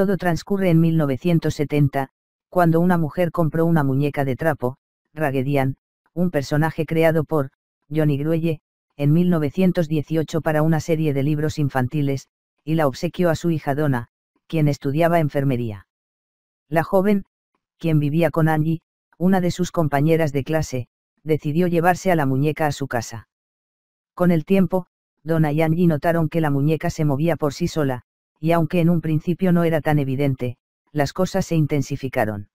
Todo transcurre en 1970, cuando una mujer compró una muñeca de trapo, Raggedian, un personaje creado por Johnny Gruelle, en 1918 para una serie de libros infantiles, y la obsequió a su hija Donna, quien estudiaba enfermería. La joven, quien vivía con Angie, una de sus compañeras de clase, decidió llevarse a la muñeca a su casa. Con el tiempo, Donna y Angie notaron que la muñeca se movía por sí sola, y aunque en un principio no era tan evidente, las cosas se intensificaron.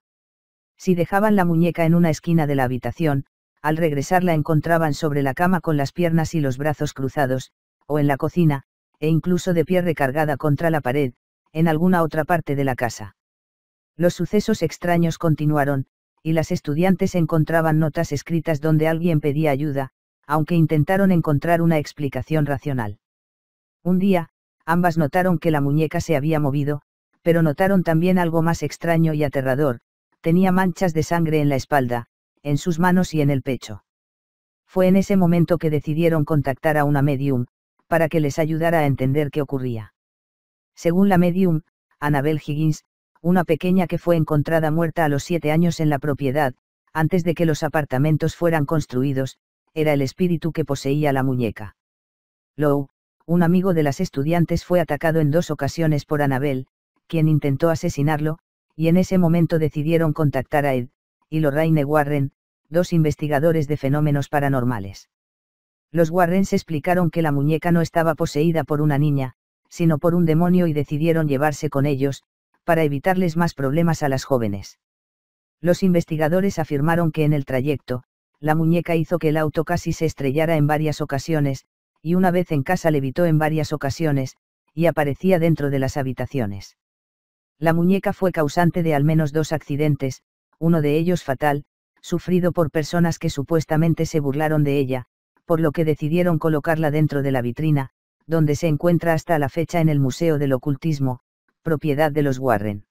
Si dejaban la muñeca en una esquina de la habitación, al regresar la encontraban sobre la cama con las piernas y los brazos cruzados, o en la cocina, e incluso de pie recargada contra la pared, en alguna otra parte de la casa. Los sucesos extraños continuaron, y las estudiantes encontraban notas escritas donde alguien pedía ayuda, aunque intentaron encontrar una explicación racional. Un día, ambas notaron que la muñeca se había movido, pero notaron también algo más extraño y aterrador, tenía manchas de sangre en la espalda, en sus manos y en el pecho. Fue en ese momento que decidieron contactar a una medium, para que les ayudara a entender qué ocurría. Según la medium, Annabel Higgins, una pequeña que fue encontrada muerta a los siete años en la propiedad, antes de que los apartamentos fueran construidos, era el espíritu que poseía la muñeca. Lowe, un amigo de las estudiantes fue atacado en dos ocasiones por Anabel, quien intentó asesinarlo, y en ese momento decidieron contactar a Ed, y Lorraine Warren, dos investigadores de fenómenos paranormales. Los Warren explicaron que la muñeca no estaba poseída por una niña, sino por un demonio y decidieron llevarse con ellos, para evitarles más problemas a las jóvenes. Los investigadores afirmaron que en el trayecto, la muñeca hizo que el auto casi se estrellara en varias ocasiones, y una vez en casa levitó en varias ocasiones, y aparecía dentro de las habitaciones. La muñeca fue causante de al menos dos accidentes, uno de ellos fatal, sufrido por personas que supuestamente se burlaron de ella, por lo que decidieron colocarla dentro de la vitrina, donde se encuentra hasta la fecha en el Museo del Ocultismo, propiedad de los Warren.